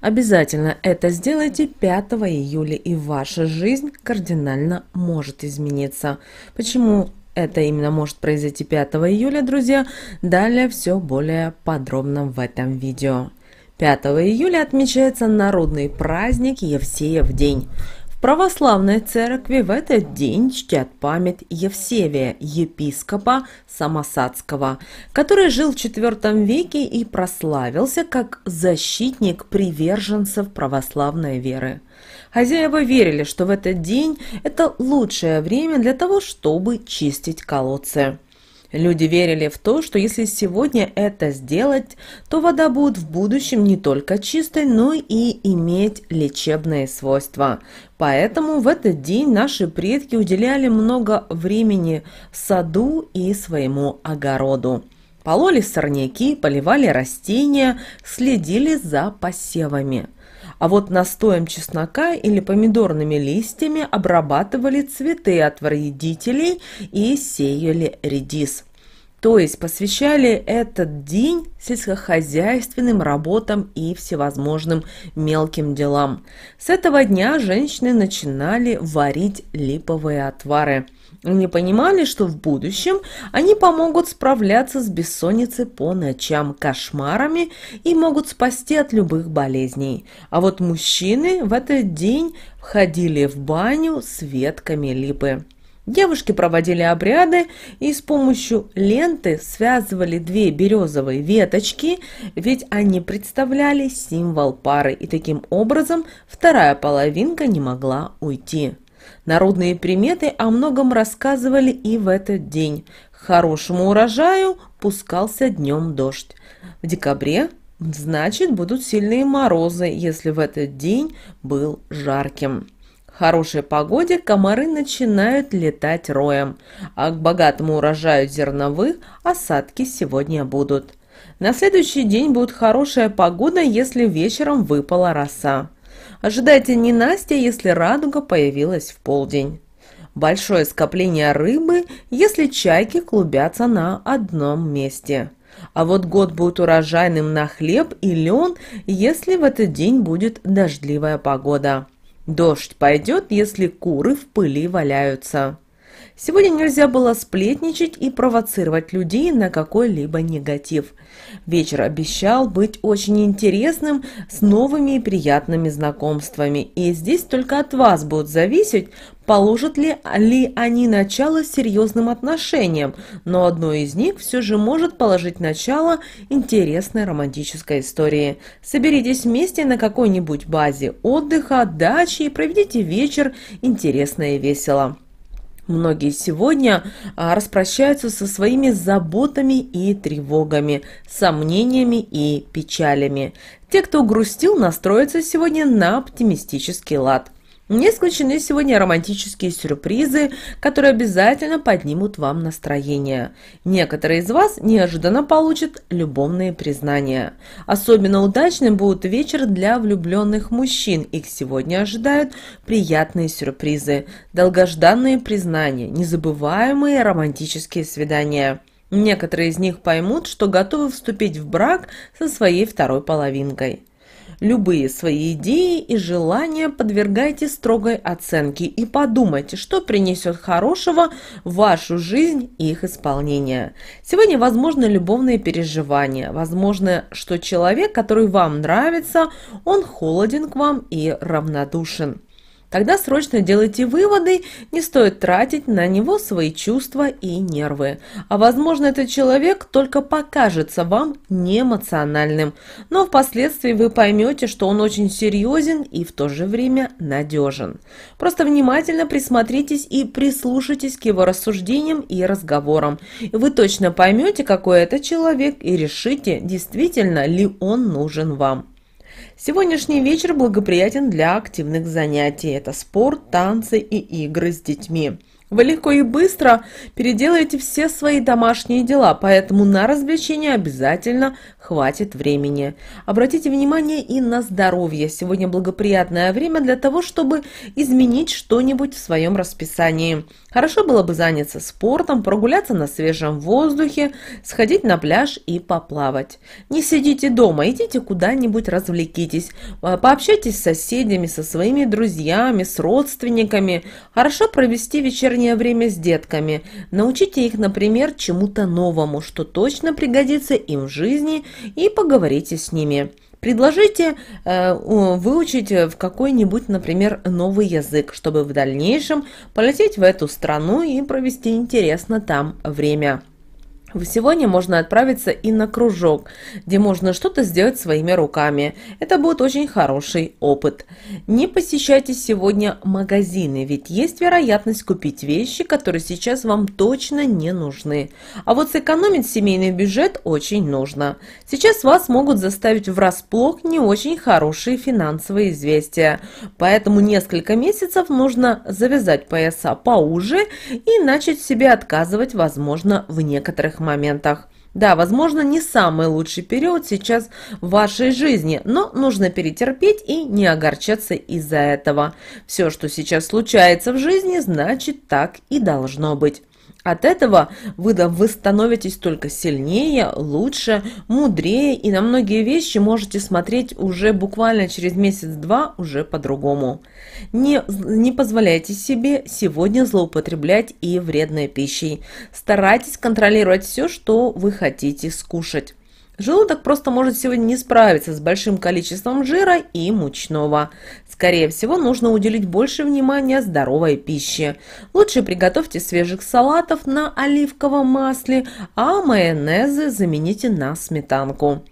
Обязательно это сделайте 5 июля, и ваша жизнь кардинально может измениться. Почему это именно может произойти 5 июля, друзья, далее все более подробно в этом видео. 5 июля отмечается народный праздник Евсеев день. В православной церкви в этот день чтят память Евсевия, епископа Самосадского, который жил в IV веке и прославился как защитник приверженцев православной веры. Хозяева верили, что в этот день это лучшее время для того, чтобы чистить колодцы. Люди верили в то, что если сегодня это сделать, то вода будет в будущем не только чистой, но и иметь лечебные свойства. Поэтому в этот день наши предки уделяли много времени саду и своему огороду. Пололи сорняки, поливали растения, следили за посевами – а вот настоем чеснока или помидорными листьями обрабатывали цветы от вредителей и сеяли редис. То есть посвящали этот день сельскохозяйственным работам и всевозможным мелким делам. С этого дня женщины начинали варить липовые отвары – они понимали, что в будущем они помогут справляться с бессонницей по ночам, кошмарами и могут спасти от любых болезней. А вот мужчины в этот день входили в баню с ветками липы. Девушки проводили обряды и с помощью ленты связывали две березовые веточки, ведь они представляли символ пары, и таким образом вторая половинка не могла уйти. Народные приметы о многом рассказывали и в этот день. хорошему урожаю пускался днем дождь. В декабре, значит, будут сильные морозы, если в этот день был жарким хорошей погоде комары начинают летать роем, а к богатому урожаю зерновых осадки сегодня будут. На следующий день будет хорошая погода, если вечером выпала роса. Ожидайте не Настя, если радуга появилась в полдень. Большое скопление рыбы, если чайки клубятся на одном месте. А вот год будет урожайным на хлеб и лен, если в этот день будет дождливая погода. Дождь пойдет, если куры в пыли валяются. Сегодня нельзя было сплетничать и провоцировать людей на какой-либо негатив. Вечер обещал быть очень интересным с новыми и приятными знакомствами. И здесь только от вас будет зависеть, положат ли, ли они начало серьезным отношениям, но одно из них все же может положить начало интересной романтической истории. Соберитесь вместе на какой-нибудь базе отдыха, дачи и проведите вечер интересно и весело. Многие сегодня а, распрощаются со своими заботами и тревогами, сомнениями и печалями. Те, кто грустил, настроятся сегодня на оптимистический лад – не исключены сегодня романтические сюрпризы, которые обязательно поднимут вам настроение. Некоторые из вас неожиданно получат любовные признания. Особенно удачным будет вечер для влюбленных мужчин. Их сегодня ожидают приятные сюрпризы, долгожданные признания, незабываемые романтические свидания. Некоторые из них поймут, что готовы вступить в брак со своей второй половинкой. Любые свои идеи и желания подвергайте строгой оценке и подумайте, что принесет хорошего в вашу жизнь и их исполнение. Сегодня возможны любовные переживания. Возможно, что человек, который вам нравится, он холоден к вам и равнодушен. Тогда срочно делайте выводы, не стоит тратить на него свои чувства и нервы. А возможно, этот человек только покажется вам неэмоциональным, но впоследствии вы поймете, что он очень серьезен и в то же время надежен. Просто внимательно присмотритесь и прислушайтесь к его рассуждениям и разговорам. И вы точно поймете, какой это человек и решите, действительно ли он нужен вам. Сегодняшний вечер благоприятен для активных занятий. Это спорт, танцы и игры с детьми. Вы легко и быстро переделаете все свои домашние дела, поэтому на развлечения обязательно хватит времени. Обратите внимание и на здоровье. Сегодня благоприятное время для того, чтобы изменить что-нибудь в своем расписании. Хорошо было бы заняться спортом, прогуляться на свежем воздухе, сходить на пляж и поплавать. Не сидите дома, идите куда-нибудь, развлекитесь, э, пообщайтесь с соседями, со своими друзьями, с родственниками. Хорошо провести вечерний вечернее время с детками. Научите их, например, чему-то новому, что точно пригодится им в жизни, и поговорите с ними. Предложите э, выучить э, в какой-нибудь, например, новый язык, чтобы в дальнейшем полететь в эту страну и провести интересно там время. Сегодня можно отправиться и на кружок, где можно что-то сделать своими руками. Это будет очень хороший опыт. Не посещайте сегодня магазины, ведь есть вероятность купить вещи, которые сейчас вам точно не нужны. А вот сэкономить семейный бюджет очень нужно. Сейчас вас могут заставить врасплох не очень хорошие финансовые известия. Поэтому несколько месяцев нужно завязать пояса поуже и начать себе отказывать, возможно, в некоторых некоторых моментах. Да, возможно, не самый лучший период сейчас в вашей жизни, но нужно перетерпеть и не огорчаться из-за этого. Все, что сейчас случается в жизни, значит так и должно быть. От этого вы, да, вы становитесь только сильнее, лучше, мудрее и на многие вещи можете смотреть уже буквально через месяц-два уже по-другому. Не, не позволяйте себе сегодня злоупотреблять и вредной пищей. Старайтесь контролировать все, что вы хотите скушать. Желудок просто может сегодня не справиться с большим количеством жира и мучного. Скорее всего, нужно уделить больше внимания здоровой пище. Лучше приготовьте свежих салатов на оливковом масле, а майонезы замените на сметанку.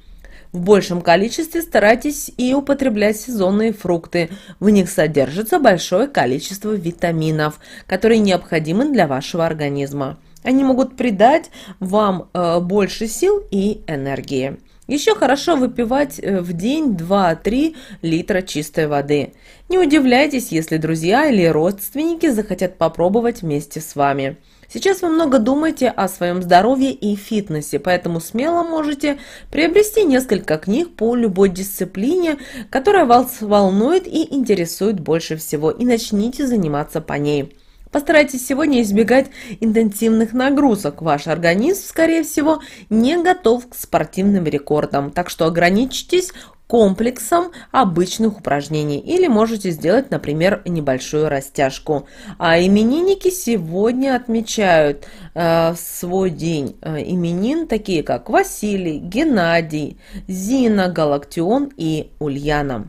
В большем количестве старайтесь и употреблять сезонные фрукты. В них содержится большое количество витаминов, которые необходимы для вашего организма. Они могут придать вам э, больше сил и энергии. Еще хорошо выпивать э, в день 2-3 литра чистой воды. Не удивляйтесь, если друзья или родственники захотят попробовать вместе с вами. Сейчас вы много думаете о своем здоровье и фитнесе, поэтому смело можете приобрести несколько книг по любой дисциплине, которая вас волнует и интересует больше всего, и начните заниматься по ней. Постарайтесь сегодня избегать интенсивных нагрузок. Ваш организм, скорее всего, не готов к спортивным рекордам, так что ограничьтесь комплексом обычных упражнений или можете сделать, например, небольшую растяжку. А именинники сегодня отмечают э, свой день э, именин, такие как Василий, Геннадий, Зина, Галактион и Ульяна.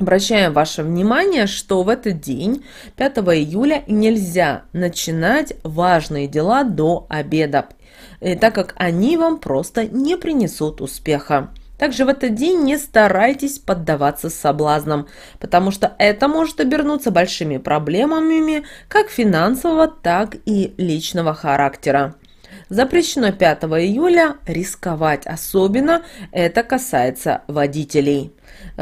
Обращаем ваше внимание, что в этот день, 5 июля, нельзя начинать важные дела до обеда, э, так как они вам просто не принесут успеха. Также в этот день не старайтесь поддаваться соблазнам, потому что это может обернуться большими проблемами как финансового, так и личного характера. Запрещено 5 июля рисковать, особенно это касается водителей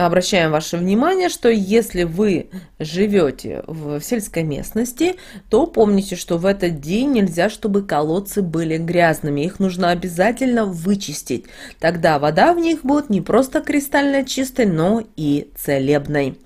обращаем ваше внимание, что если вы живете в сельской местности, то помните, что в этот день нельзя, чтобы колодцы были грязными. Их нужно обязательно вычистить. Тогда вода в них будет не просто кристально чистой, но и целебной.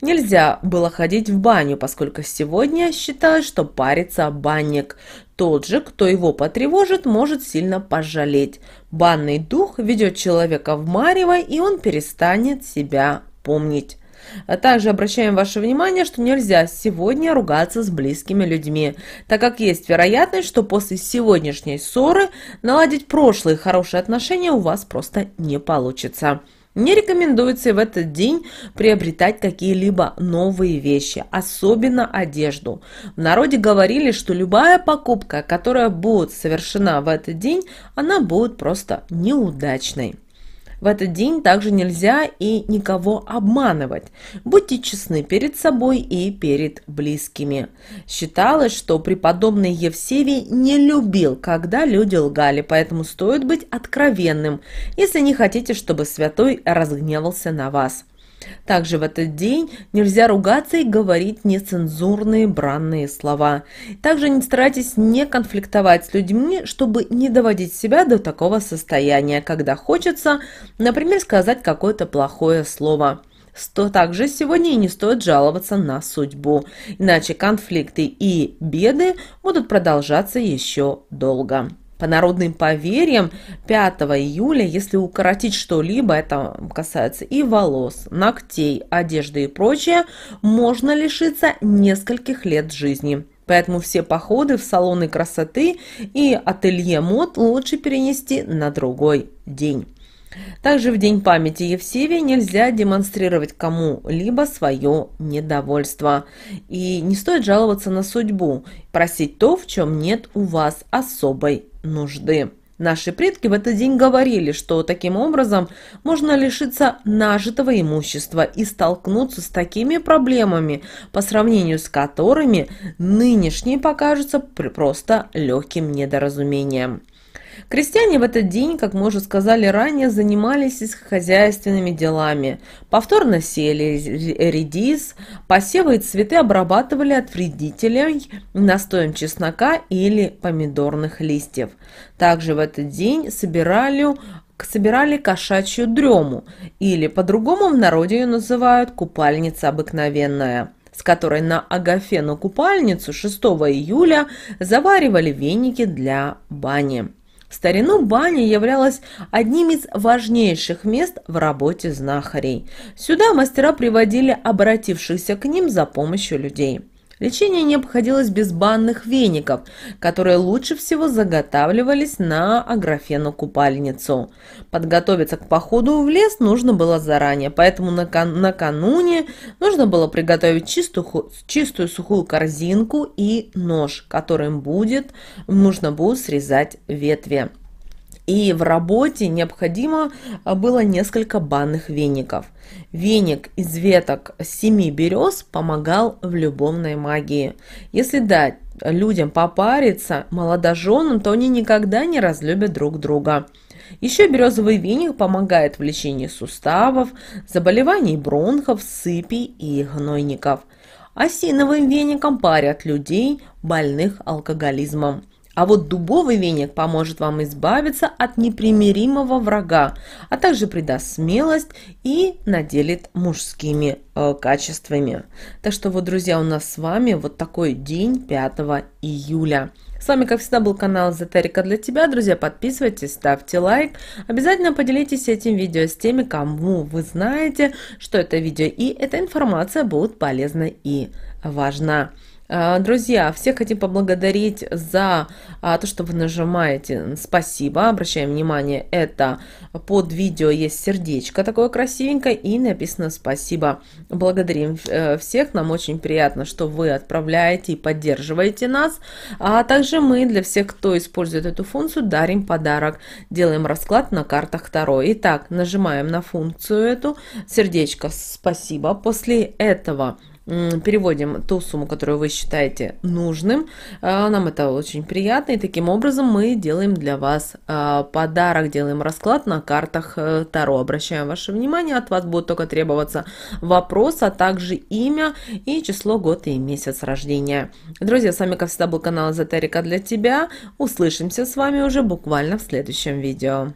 Нельзя было ходить в баню, поскольку сегодня считалось, что парится банник. Тот же, кто его потревожит, может сильно пожалеть. Банный дух ведет человека в марево, и он перестанет себя помнить. А также обращаем ваше внимание, что нельзя сегодня ругаться с близкими людьми, так как есть вероятность, что после сегодняшней ссоры наладить прошлые хорошие отношения у вас просто не получится. Не рекомендуется в этот день приобретать какие-либо новые вещи, особенно одежду. В народе говорили, что любая покупка, которая будет совершена в этот день, она будет просто неудачной. В этот день также нельзя и никого обманывать. Будьте честны перед собой и перед близкими. Считалось, что преподобный Евсевий не любил, когда люди лгали, поэтому стоит быть откровенным, если не хотите, чтобы святой разгневался на вас. Также в этот день нельзя ругаться и говорить нецензурные бранные слова. Также не старайтесь не конфликтовать с людьми, чтобы не доводить себя до такого состояния, когда хочется, например, сказать какое-то плохое слово что также сегодня и не стоит жаловаться на судьбу, иначе конфликты и беды будут продолжаться еще долго. По народным поверьям, 5 июля, если укоротить что-либо, это касается и волос, ногтей, одежды и прочее, можно лишиться нескольких лет жизни. Поэтому все походы в салоны красоты и ателье мод лучше перенести на другой день. Также в День памяти Евсевия нельзя демонстрировать кому-либо свое недовольство. И не стоит жаловаться на судьбу, просить то, в чем нет у вас особой нужды. Наши предки в этот день говорили, что таким образом можно лишиться нажитого имущества и столкнуться с такими проблемами, по сравнению с которыми нынешние покажутся просто легким недоразумением. Крестьяне в этот день, как мы уже сказали ранее, занимались хозяйственными делами. Повторно сели редис, посевы и цветы обрабатывали от вредителей настоем чеснока или помидорных листьев. Также в этот день собирали собирали кошачью дрему, или по-другому в народе ее называют купальница обыкновенная, с которой на Агафену купальницу 6 июля заваривали веники для бани. В старину баня являлась одним из важнейших мест в работе знахарей. Сюда мастера приводили обратившихся к ним за помощью людей. Лечение не обходилось без банных веников, которые лучше всего заготавливались на аграфену-купальницу. Подготовиться к походу в лес нужно было заранее, поэтому накануне нужно было приготовить чистую, чистую сухую корзинку и нож, которым будет нужно будет срезать ветви. И в работе необходимо а, было несколько банных веников. Веник из веток семи берез помогал в любовной магии. Если дать людям попариться, молодоженам, то они никогда не разлюбят друг друга. Еще березовый веник помогает в лечении суставов, заболеваний бронхов, сыпей и гнойников. Осиновым веником парят людей, больных алкоголизмом. А вот дубовый веник поможет вам избавиться от непримиримого врага, а также придаст смелость и наделит мужскими э, качествами. Так что вот, друзья, у нас с вами вот такой день 5 июля. С вами, как всегда, был канал Эзотерика для тебя. Друзья, подписывайтесь, ставьте лайк. Обязательно поделитесь этим видео с теми, кому вы знаете, что это видео и эта информация будет полезна и важна. Э, друзья, всех хотим поблагодарить за а, то, что вы нажимаете «Спасибо». Обращаем внимание, это под видео есть сердечко такое красивенькое и написано «Спасибо». Благодарим э, всех, нам очень приятно, что вы отправляете и поддерживаете нас. А также мы для всех, кто использует эту функцию, дарим подарок. Делаем расклад на картах второй. Итак, нажимаем на функцию эту, сердечко «Спасибо». После этого переводим ту сумму, которую вы считаете нужным. А, нам это очень приятно. И таким образом мы делаем для вас а, подарок, делаем расклад на картах э, Таро. Обращаем ваше внимание, от вас будет только требоваться вопрос, а также имя и число, год и месяц рождения. Друзья, с вами, как всегда, был канал Эзотерика для тебя. Услышимся с вами уже буквально в следующем видео.